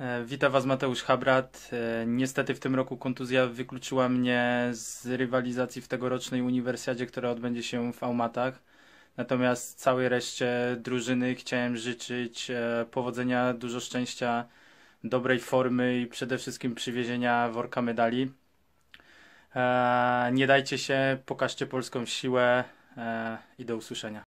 E, witam Was Mateusz Habrat. E, niestety w tym roku kontuzja wykluczyła mnie z rywalizacji w tegorocznej uniwersjadzie, która odbędzie się w Aumatach. Natomiast całej reszcie drużyny chciałem życzyć e, powodzenia, dużo szczęścia, dobrej formy i przede wszystkim przywiezienia worka medali. Nie dajcie się, pokażcie polską siłę i do usłyszenia.